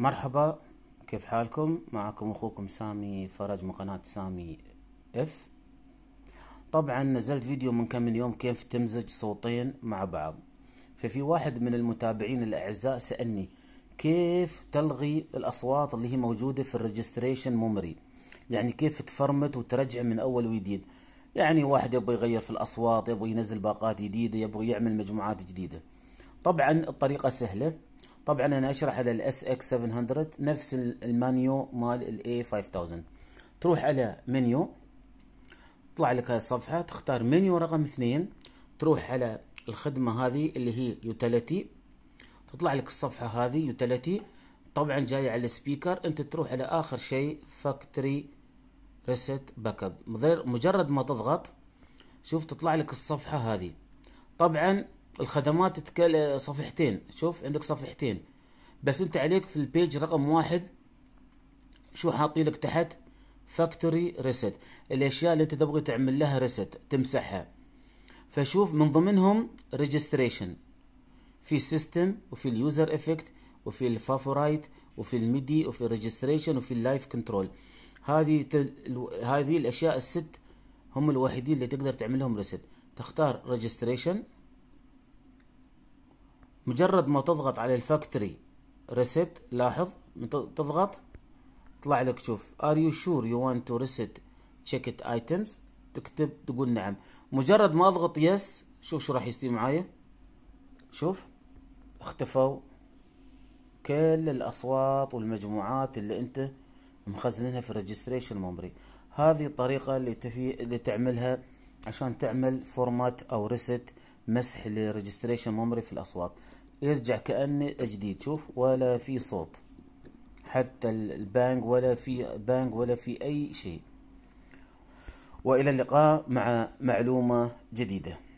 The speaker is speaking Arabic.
مرحبا كيف حالكم معكم اخوكم سامي فرج من قناة سامي اف طبعا نزلت فيديو من كم من يوم كيف تمزج صوتين مع بعض ففي واحد من المتابعين الاعزاء سألني كيف تلغي الاصوات اللي هي موجودة في الريجستريشن ميموري يعني كيف تفرمت وترجع من اول وجديد يعني واحد يبغى يغير في الاصوات يبغى ينزل باقات جديدة يبغى يعمل مجموعات جديدة طبعا الطريقة سهلة طبعا انا اشرح على الاس اكس 700 نفس المانيو مال الاي 5000 تروح على منيو تطلع لك هاي الصفحه تختار منيو رقم اثنين تروح على الخدمه هذه اللي هي يوتيليتي تطلع لك الصفحه هذه يوتيليتي طبعا جاي على السبيكر انت تروح على اخر شيء فاكتوري ريست باك اب مجرد ما تضغط شوف تطلع لك الصفحه هذه طبعا الخدمات تتكل صفحتين شوف عندك صفحتين بس انت عليك في البيج رقم واحد شو حاطين لك تحت فاكتوري ريست الاشياء اللي انت تبغي تعمل لها ريست تمسحها فشوف من ضمنهم ريجستريشن في السيستم وفي اليوزر افكت وفي الفافورايت وفي الميدي وفي الريجستريشن وفي اللايف كنترول هذه تل... هذه الاشياء الست هم الوحيدين اللي تقدر تعمل لهم ريست تختار ريجستريشن مجرد ما تضغط على الفاكتوري ريست لاحظ تضغط طلع لك شوف ار يو شور يو وانت تو ريست تشيك ايتمز تكتب تقول نعم مجرد ما اضغط يس شوف شو راح يستوي معايا شوف اختفوا كل الاصوات والمجموعات اللي انت مخزنها في الريجستريشن ميموري هذه الطريقة اللي, تفي... اللي تعملها عشان تعمل فورمات او ريست مسح لريجستريشن ميموري في الاصوات يرجع كانه جديد شوف ولا في صوت حتى البانج ولا في بانج ولا في اي شيء والى اللقاء مع معلومه جديده